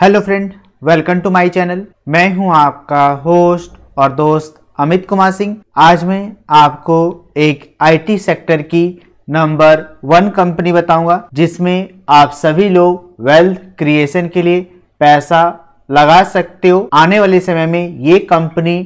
hello friend welcome to my channel मैं हूं आपका होस्ट और दोस्त अमित कुमार सिंह आज मैं आपको एक आईटी सेक्टर की नंबर वन कंपनी बताऊंगा जिसमें आप सभी लोग वेल्थ क्रिएशन के लिए पैसा लगा सकते हो आने वाले समय में ये कंपनी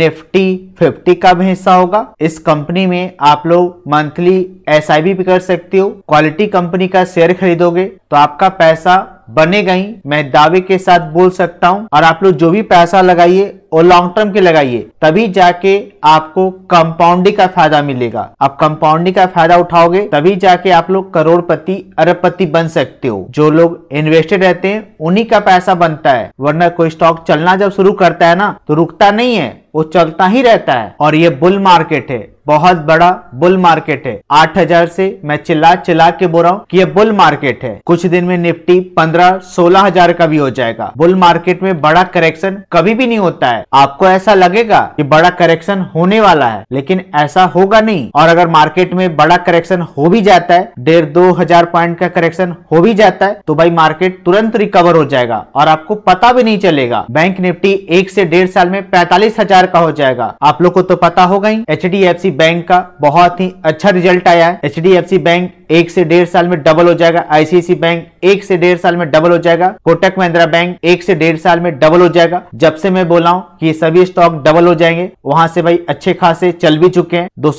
निफ्टी फिफ्टी का भी हिस्सा होगा इस कंपनी में आप लोग मंथली एस भी कर सकते हो क्वालिटी कंपनी का शेयर खरीदोगे तो आपका पैसा बनेगा ही मैं दावे के साथ बोल सकता हूं और आप लोग जो भी पैसा लगाइए और लॉन्ग टर्म के लगाइए तभी जाके आपको कंपाउंडिंग का फायदा मिलेगा आप कंपाउंडिंग का फायदा उठाओगे तभी जाके आप लोग करोड़पति अरबपति बन सकते हो जो लोग इन्वेस्टेड रहते हैं उन्हीं का पैसा बनता है वरना कोई स्टॉक चलना जब शुरू करता है ना तो रुकता नहीं है वो चलता ही रहता है और ये बुल मार्केट है बहुत बड़ा बुल मार्केट है 8000 से मैं चिल्ला चिल्ला के बोल रहा हूँ कि ये बुल मार्केट है कुछ दिन में निफ्टी 15 सोलह हजार का भी हो जाएगा बुल मार्केट में बड़ा करेक्शन कभी भी नहीं होता है आपको ऐसा लगेगा कि बड़ा करेक्शन होने वाला है लेकिन ऐसा होगा नहीं और अगर मार्केट में बड़ा करेक्शन हो भी जाता है डेढ़ दो हजार पॉइंट का करेक्शन हो भी जाता है तो भाई मार्केट तुरंत रिकवर हो जाएगा और आपको पता भी नहीं चलेगा बैंक निफ्टी एक से डेढ़ साल में पैतालीस हजार का हो जाएगा आप लोग को तो पता होगा ही H D F C bank का बहुत ही अच्छा रिजल्ट आया है एच बैंक एक से डेढ़ साल में डबल हो जाएगा आईसीआईसी बैंक एक से डेढ़ साल में डबल हो जाएगा कोटक महिंद्रा बैंक एक से डेढ़ साल में डबल हो जाएगा जब से मैं बोला हूँ कि सभी स्टॉक डबल हो जाएंगे वहां से भाई अच्छे खासे चल भी चुके हैं दो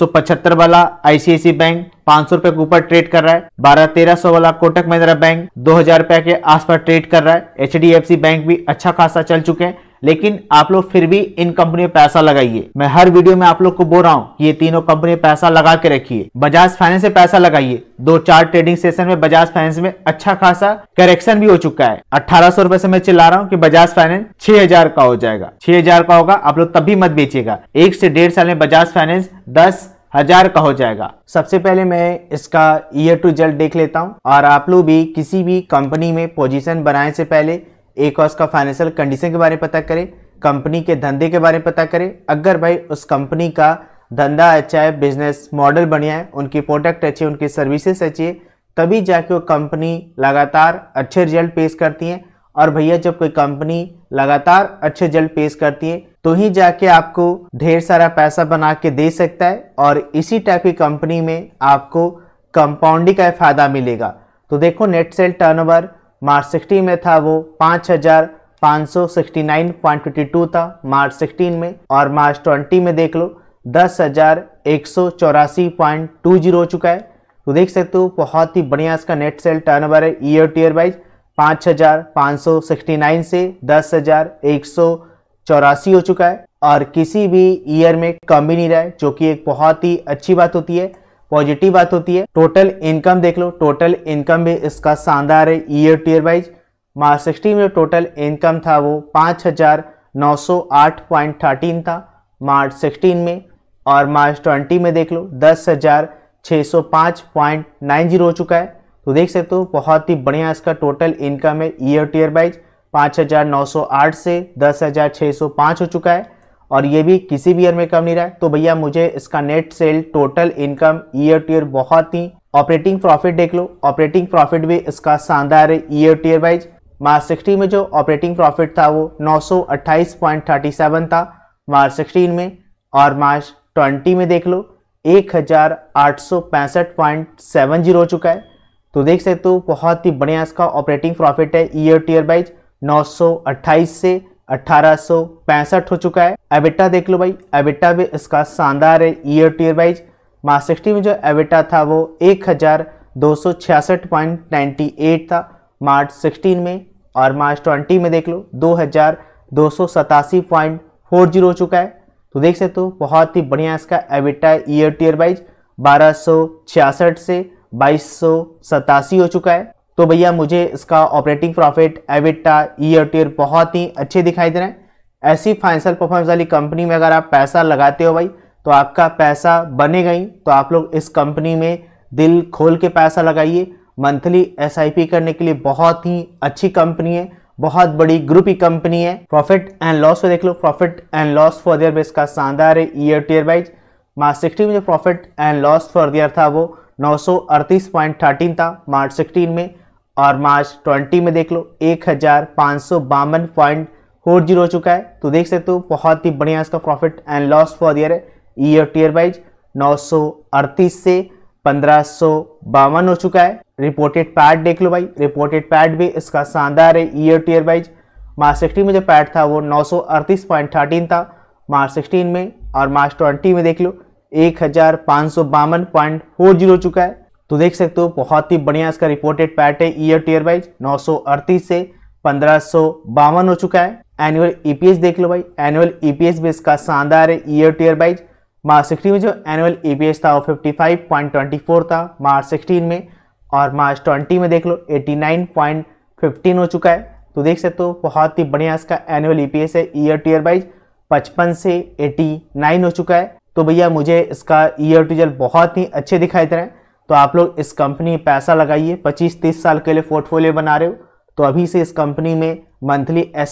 वाला आईसीआईसी बैंक पांच सौ रुपए के ऊपर ट्रेड कर रहा है बारह तेरह सौ वाला कोटक महिंद्रा बैंक दो हजार रुपए के आसपास ट्रेड कर रहा है एच बैंक भी अच्छा खासा चल चुके हैं लेकिन आप लोग फिर भी इन कंपनी में पैसा लगाइए मैं हर वीडियो में आप लोग को बोल रहा हूँ ये तीनों कंपनी में पैसा लगा के रखिए बजाज फाइनेंस में पैसा लगाइए दो चार ट्रेडिंग सेशन में बजाज फाइनेंस में अच्छा खासा करेक्शन भी हो चुका है अठारह सौ से मैं चिल्ला रहा हूँ कि बजाज फाइनेंस छह हजार का हो जाएगा छह हजार का होगा आप लोग तभी मत बेचिएगा एक से डेढ़ साल में बजाज फाइनेंस दस हजार का हो जाएगा सबसे पहले मैं इसका ईयर टू जेड देख लेता हूँ और आप लोग भी किसी भी कंपनी में पोजीशन बनाने से पहले एक और उसका फाइनेंशियल कंडीशन के बारे में पता करें कंपनी के धंधे के बारे में पता करें अगर भाई उस कंपनी का धंधा अच्छा है बिजनेस मॉडल बढ़िया है उनकी प्रोडक्ट अच्छी है उनकी सर्विसेज अच्छी है तभी जाके वो कंपनी लगातार अच्छे रिजल्ट पेश करती है और भैया जब कोई कंपनी लगातार अच्छे रिजल्ट पेश करती है तो ही जाके आपको ढेर सारा पैसा बना के दे सकता है और इसी टाइप की कंपनी में आपको कंपाउंडिंग का फायदा मिलेगा तो देखो net sale turnover March sixteen में था वो हजार पाँच सौ सिक्सटी नाइन टू था मार्च सिक्सटीन में और मार्च ट्वेंटी में देख लो दस हज़ार एक सौ चौरासी पॉइंट टू जीरो हो चुका है तो देख सकते हो बहुत ही बढ़िया इसका नेट सेल टर्न ओवर है ईयर टू ईयर वाइज पाँच हज़ार पाँच सौ सिक्सटी नाइन से दस हज़ार एक सौ चौरासी हो चुका है और किसी भी ईयर में कम भी नहीं रहा है जो कि एक बहुत ही अच्छी बात होती है पॉजिटिव बात होती है टोटल इनकम देख लो टोटल इनकम भी इसका शानदार है year to year wise March sixteen में टोटल इनकम था वो पाँच हजार नौ सौ आठ पॉइंट थर्टीन था मार्च सिक्सटीन में और मार्च ट्वेंटी में देख लो दस हजार छः सौ पाँच पॉइंट नाइन जीरो हो चुका है तो देख सकते हो बहुत ही बढ़िया इसका टोटल इनकम है ईयर टू ईयर वाइज 5,908 से 10,605 हो चुका है और ये भी किसी भी ईयर में कम नहीं रहा है तो भैया मुझे इसका net sale total income year to year बहुत ही ऑपरेटिंग प्रॉफिट देख लो ऑपरेटिंग प्रॉफिट भी इसका शानदार है year to year wise March sixty में जो ऑपरेटिंग प्रॉफिट था वो नौ था मार्च सिक्सटीन में और मार्च ट्वेंटी में देख लो एक हो चुका है तो देख सकते हो बहुत ही बढ़िया इसका ऑपरेटिंग प्रॉफिट है ईयर टू ईयर वाइज 928 से अट्ठारह हो चुका है एबिटा देख लो भाई एबिटा भी इसका शानदार है year to year wise sixty में जो एबिटा था वो एक था मार्च 16 में और मार्च 20 में देख लो दो हो चुका है तो देख सकते हो बहुत ही बढ़िया इसका EBITDA year to year wise बारह से बाईस हो चुका है तो भैया मुझे इसका operating profit EBITDA year to year बहुत ही अच्छे दिखाई दे रहे हैं ऐसी फाइनेंशियल परफॉर्मेंस वाली कंपनी में अगर आप पैसा लगाते हो भाई तो आपका पैसा बने गई तो आप लोग इस कंपनी में दिल खोल के पैसा लगाइए मंथली एस करने के लिए बहुत ही अच्छी कंपनी है बहुत बड़ी ग्रुप ही कंपनी है प्रॉफिट एंड लॉस को देख लो profit and loss for the year base का शानदार है year to year wise March sixteen में जो profit and loss for the year था वो नौ था मार्च सिक्सटीन में और मार्च 20 में देख लो एक हज़ार पाँच सौ बावन पॉइंट फोर जीरो हो चुका है तो देख सकते हो बहुत ही बढ़िया इसका profit and loss for year है ईयर टीयर वाइज नौ से पंद्रह हो चुका है रिपोर्टेड पैड देख लो भाई रिपोर्टेड पैड भी इसका शानदार है year to year wise March sixteen में जो पैड था वो नौ था मार्च सिक्सटीन में और मार्च ट्वेंटी में देख लो एक हज़ार पाँच सौ बावन पॉइंट फोर जीरो हो चुका है तो देख सकते हो बहुत ही बढ़िया इसका रिपोर्टेड पैट है ईयर टीयर वाइज नौ से पंद्रह हो चुका है एनुअल ईपीएस e देख लो भाई एनुअल ईपीएस e भी इसका शानदार है year to year wise March sixteen में जो एनुअल ईपीएस e था वो 55.24 था मार्च सिक्सटीन में और मार्च ट्वेंटी में देख लो 89.15 हो चुका है तो देख सकते हो बहुत ही बढ़िया इसका एनुअल ईपीएस है ईयर टीयर वाइज पचपन से 89 हो चुका है तो भैया मुझे इसका ईयर टू ईयर बहुत ही अच्छे दिखाई दे रहे हैं तो आप लोग इस कंपनी में पैसा लगाइए पच्चीस तीस साल के लिए पोर्टफोलियो बना रहे हो तो अभी से इस कंपनी में मंथली एस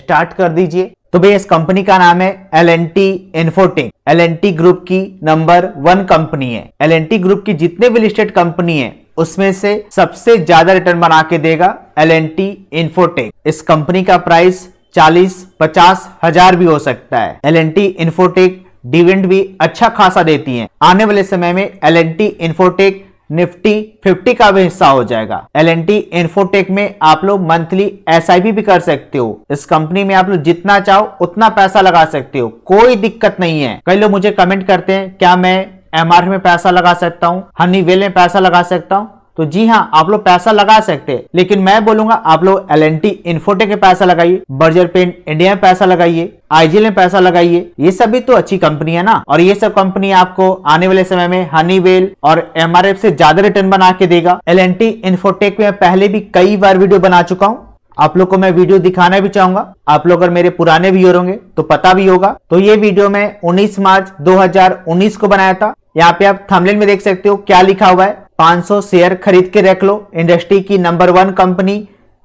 स्टार्ट कर दीजिए तो भाई इस कंपनी का नाम है L N T Infotech L N T group की नंबर वन कंपनी है एल एन टी ग्रुप की जितने भी लिस्टेड कंपनी है उसमें से सबसे ज्यादा रिटर्न बना के देगा एल एन टी इन्फोटेक इस कंपनी का प्राइस चालीस पचास हजार भी हो सकता है L N T Infotech dividend भी अच्छा खासा देती हैं आने वाले समय में एल इन्फोटेक निफ्टी 50 का भी हिस्सा हो जाएगा एल एन टी इन्फोटेक में आप लोग मंथली एस भी कर सकते हो इस कंपनी में आप लोग जितना चाहो उतना पैसा लगा सकते हो कोई दिक्कत नहीं है कई लोग मुझे कमेंट करते हैं क्या मैं एमआर में पैसा लगा सकता हूँ हनी वेल में पैसा लगा सकता हूँ तो जी हाँ आप लोग पैसा लगा सकते हैं लेकिन मैं बोलूंगा आप लोग एल एन टी इन्फोटेक में पैसा लगाइए बर्जर पेंट इंडिया में पैसा लगाइए आईजीएल में पैसा लगाइए ये सभी तो अच्छी कंपनी है ना और ये सब कंपनी आपको आने वाले समय में हनीवेल और एमआरएफ से ज्यादा रिटर्न बना के देगा एल एन टी इन्फोटेक में पहले भी कई बार वीडियो बना चुका हूँ आप लोग को मैं वीडियो दिखाना भी चाहूंगा आप लोग अगर मेरे पुराने व्यूअर होंगे तो पता भी होगा तो ये वीडियो मैं 19 मार्च 2019 को बनाया था यहाँ पे आप थंबनेल में देख सकते हो क्या लिखा हुआ है 500 शेयर खरीद के रख लो इंडस्ट्री की नंबर वन कंपनी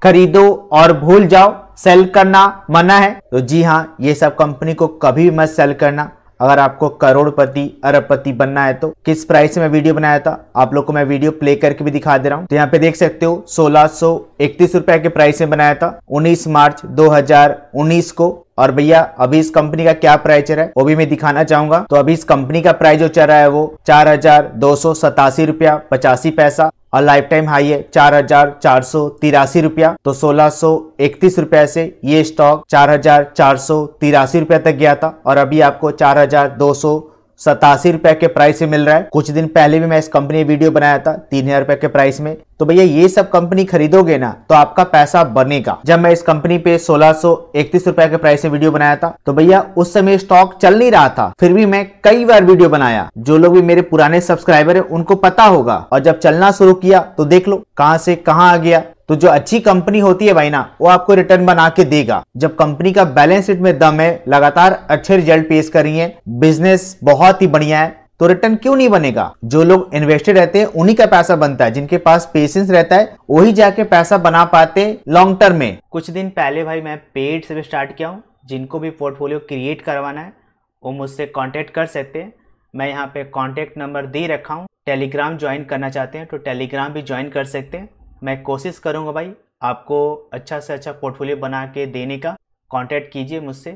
खरीदो और भूल जाओ सेल करना मना है तो जी हाँ ये सब कंपनी को कभी भी मत सेल करना अगर आपको करोड़पति अरबपति बनना है तो किस प्राइस में वीडियो बनाया था आप लोग को मैं वीडियो प्ले करके भी दिखा दे रहा हूँ तो यहाँ पे देख सकते हो सोलह सौ इकतीस रुपए के प्राइस में बनाया था 19 मार्च 2019 को और भैया अभी इस कंपनी का क्या प्राइस चल रहा है वो भी मैं दिखाना चाहूंगा तो अभी इस कंपनी का प्राइस जो चल रहा है वो चार हजार दो सौ सतासी रुपया पचासी पैसा और लाइफ टाइम हाई है चार हजार चार सौ तिरासी रुपया तो सोलह सौ इकतीस रुपया से ये स्टॉक चार हजार चार सौ तिरासी रुपया तक गया था और अभी आपको चार हजार दो सौ सतासी रुपए के प्राइस से मिल रहा है कुछ दिन पहले भी मैं इस कंपनी वीडियो बनाया था तीन हजार रुपए के प्राइस में तो भैया ये सब कंपनी खरीदोगे ना तो आपका पैसा बनेगा जब मैं इस कंपनी पे सोलह सो इकतीस रुपए के प्राइस से वीडियो बनाया था तो भैया उस समय स्टॉक चल नहीं रहा था फिर भी मैं कई बार वीडियो बनाया जो लोग भी मेरे पुराने सब्सक्राइबर है उनको पता होगा और जब चलना शुरू किया तो देख लो कहाँ से कहाँ आ गया तो जो अच्छी कंपनी होती है भाई ना वो आपको रिटर्न बना के देगा जब कंपनी का बैलेंस शीट में दम है लगातार अच्छे रिजल्ट पेश कर रही है बिजनेस बहुत ही बढ़िया है तो रिटर्न क्यों नहीं बनेगा जो लोग इन्वेस्टेड रहते हैं उन्हीं का पैसा बनता है जिनके पास पेशेंस रहता है वही जाके पैसा बना पाते लॉन्ग टर्म में कुछ दिन पहले भाई मैं पेड से भी स्टार्ट किया हूँ जिनको भी पोर्टफोलियो क्रिएट करवाना है वो मुझसे कॉन्टेक्ट कर सकते हैं मैं यहाँ पे कॉन्टेक्ट नंबर दे रखा हूँ टेलीग्राम ज्वाइन करना चाहते हैं तो टेलीग्राम भी ज्वाइन कर सकते हैं मैं कोशिश करूंगा भाई आपको अच्छा से अच्छा पोर्टफोलियो बना के देने का कॉन्टेक्ट कीजिए मुझसे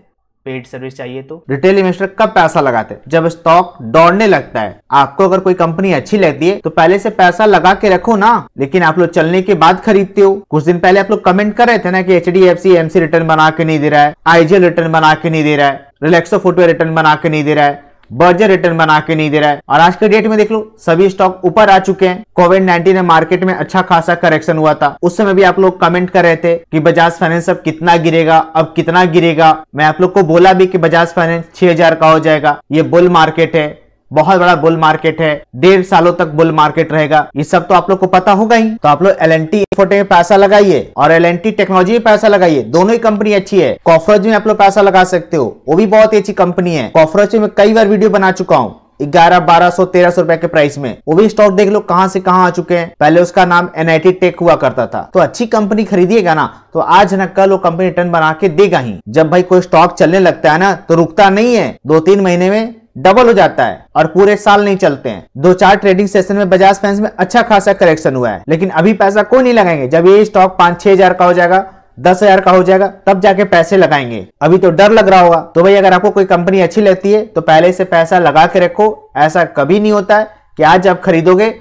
पेड सर्विस चाहिए तो रिटेल इन्वेस्टर कब पैसा लगाते हैं जब स्टॉक दौड़ने लगता है आपको अगर कोई कंपनी अच्छी लगती है तो पहले से पैसा लगा के रखो ना लेकिन आप लोग चलने के बाद खरीदते हो कुछ दिन पहले आप लोग कमेंट कर रहे थे ना कि H D F C AMC return बना के नहीं दे रहा है आईजीएल रिटर्न बना के नहीं दे रहा है रिलेक्सो फुटवेयर रिटर्न बना के नहीं दे रहा है बर्जर रिटर्न बना के नहीं दे रहा है और आज के डेट में देख लो सभी स्टॉक ऊपर आ चुके हैं कोविड नाइन्टीन में मार्केट में अच्छा खासा करेक्शन हुआ था उस समय भी आप लोग कमेंट कर रहे थे कि बजाज फाइनेंस अब कितना गिरेगा अब कितना गिरेगा मैं आप लोग को बोला भी कि बजाज फाइनेंस छह का हो जाएगा ये बुल मार्केट है बहुत बड़ा बुल मार्केट है डेढ़ सालों तक बुल मार्केट रहेगा ये सब तो आप लोग को पता होगा ही तो आप लोग एल एन टी में पैसा लगाइए और एल एन टी टेक्नोलॉजी में पैसा लगाइए दोनों ही कंपनी अच्छी है कॉफरोज में आप लोग पैसा लगा सकते हो वो भी बहुत ही अच्छी कंपनी है कॉफरोज में कई बार वीडियो बना चुका हूँ ग्यारह बारह सौ तेरह सौ रुपए के प्राइस में वो भी स्टॉक देख लो कहां से कहां आ चुके हैं पहले उसका नाम एनआईटी टेक हुआ करता था तो अच्छी कंपनी खरीदिएगा ना तो आज ना कल वो कंपनी रिटर्न बना के देगा ही जब भाई कोई स्टॉक चलने लगता है ना तो रुकता नहीं है दो तीन महीने में डबल हो जाता है और पूरे साल नहीं चलते हैं दो चार ट्रेडिंग सेशन में बजाज फैंस में अच्छा खासा करेक्शन हुआ है लेकिन अभी पैसा कोई नहीं लगाएंगे जब ये स्टॉक पांच छह हजार का हो जाएगा दस हजार का हो जाएगा तब जाके पैसे लगाएंगे अभी तो डर लग रहा होगा तो भाई अगर आपको कोई कंपनी अच्छी लगती है तो पहले से पैसा लगा के रखो ऐसा कभी नहीं होता है कि आज आप खरीदोगे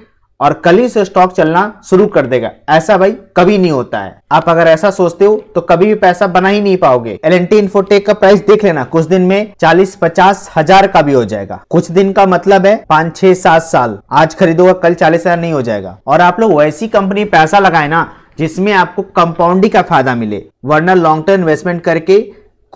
और कल ही से स्टॉक चलना शुरू कर देगा ऐसा भाई कभी नहीं होता है आप अगर ऐसा सोचते हो तो कभी भी पैसा बना ही नहीं पाओगे एल एन टी इन्फोटेक का प्राइस देख लेना कुछ दिन में चालीस पचास हजार का भी हो जाएगा कुछ दिन का मतलब है पांच छह सात साल आज खरीदोगा कल चालीस हजार नहीं हो जाएगा और आप लोग वैसी कंपनी पैसा लगाए ना जिसमें आपको कंपाउंडिंग का फायदा मिले वरना लॉन्ग टर्म इन्वेस्टमेंट करके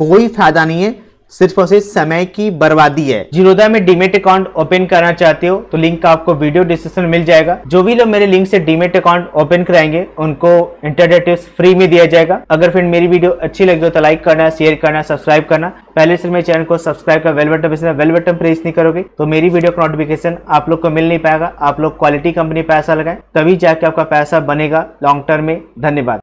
कोई फायदा नहीं है सिर्फ और सिर्फ समय की बर्बादी है जीरोदा में डीमेट अकाउंट ओपन करना चाहते हो तो लिंक का आपको वीडियो डिस्क्रिप्शन मिल जाएगा जो भी लोग मेरे लिंक से डीमेट अकाउंट ओपन कराएंगे उनको इंटरनेट फ्री में दिया जाएगा अगर फिर मेरी वीडियो अच्छी लगी हो तो लाइक करना शेयर करना सब्सक्राइब करना पहले से मेरे चैनल को सब्सक्राइब कर bell button bell button press नहीं करोगे तो मेरी वीडियो का नोटिफिकेशन आप लोग को मिल नहीं पाएगा आप लोग क्वालिटी कंपनी पैसा लगाए तभी जाके आपका पैसा बनेगा लॉन्ग टर्म में धन्यवाद